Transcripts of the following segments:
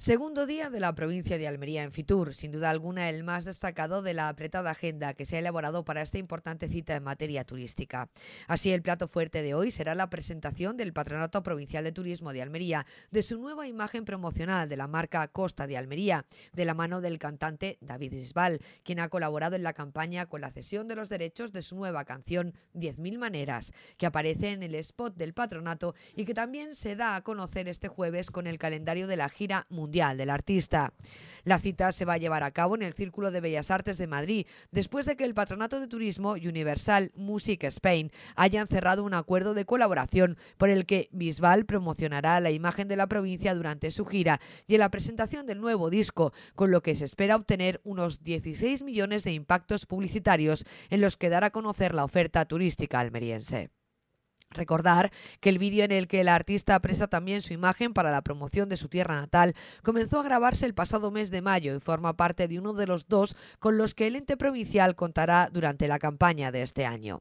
Segundo día de la provincia de Almería en Fitur, sin duda alguna el más destacado de la apretada agenda que se ha elaborado para esta importante cita en materia turística. Así, el plato fuerte de hoy será la presentación del Patronato Provincial de Turismo de Almería, de su nueva imagen promocional de la marca Costa de Almería, de la mano del cantante David Isbal, quien ha colaborado en la campaña con la cesión de los derechos de su nueva canción 10.000 Maneras, que aparece en el spot del patronato y que también se da a conocer este jueves con el calendario de la gira mundial del Artista. La cita se va a llevar a cabo en el Círculo de Bellas Artes de Madrid, después de que el Patronato de Turismo y Universal Music Spain hayan cerrado un acuerdo de colaboración por el que Bisbal promocionará la imagen de la provincia durante su gira y en la presentación del nuevo disco, con lo que se espera obtener unos 16 millones de impactos publicitarios en los que dar a conocer la oferta turística almeriense. Recordar que el vídeo en el que la artista presta también su imagen para la promoción de su tierra natal comenzó a grabarse el pasado mes de mayo y forma parte de uno de los dos con los que el ente provincial contará durante la campaña de este año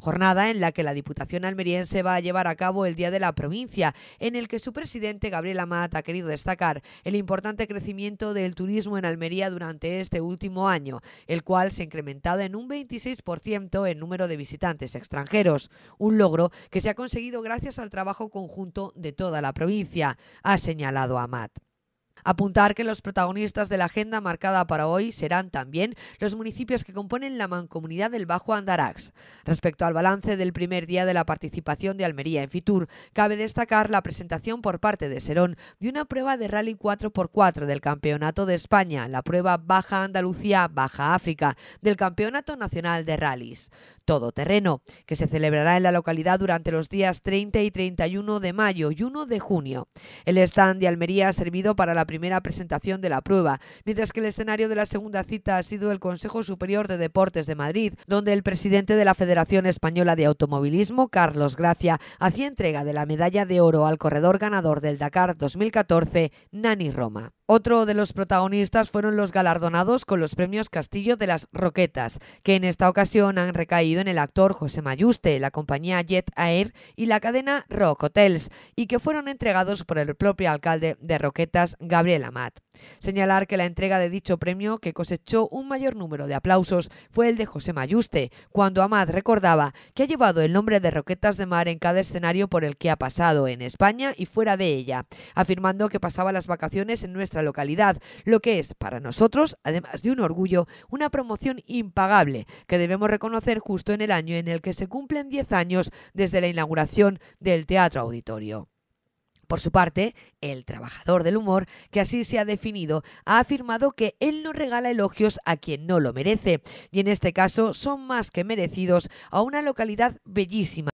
jornada en la que la Diputación almeriense va a llevar a cabo el Día de la Provincia, en el que su presidente Gabriel Amat ha querido destacar el importante crecimiento del turismo en Almería durante este último año, el cual se ha incrementado en un 26% el número de visitantes extranjeros, un logro que se ha conseguido gracias al trabajo conjunto de toda la provincia, ha señalado Amat. Apuntar que los protagonistas de la agenda marcada para hoy serán también los municipios que componen la mancomunidad del Bajo Andarax. Respecto al balance del primer día de la participación de Almería en Fitur, cabe destacar la presentación por parte de Serón de una prueba de rally 4x4 del Campeonato de España, la prueba Baja Andalucía Baja África del Campeonato Nacional de Rallys. terreno, que se celebrará en la localidad durante los días 30 y 31 de mayo y 1 de junio. El stand de Almería ha servido para la primera presentación de la prueba, mientras que el escenario de la segunda cita ha sido el Consejo Superior de Deportes de Madrid, donde el presidente de la Federación Española de Automovilismo, Carlos Gracia, hacía entrega de la medalla de oro al corredor ganador del Dakar 2014, Nani Roma. Otro de los protagonistas fueron los galardonados con los premios Castillo de las Roquetas, que en esta ocasión han recaído en el actor José Mayuste, la compañía Jet Air y la cadena Rock Hotels, y que fueron entregados por el propio alcalde de Roquetas, Gabriel Amat. Señalar que la entrega de dicho premio, que cosechó un mayor número de aplausos, fue el de José Mayuste, cuando Amad recordaba que ha llevado el nombre de Roquetas de Mar en cada escenario por el que ha pasado, en España y fuera de ella, afirmando que pasaba las vacaciones en nuestra localidad, lo que es para nosotros, además de un orgullo, una promoción impagable que debemos reconocer justo en el año en el que se cumplen 10 años desde la inauguración del Teatro Auditorio. Por su parte, el trabajador del humor, que así se ha definido, ha afirmado que él no regala elogios a quien no lo merece, y en este caso son más que merecidos a una localidad bellísima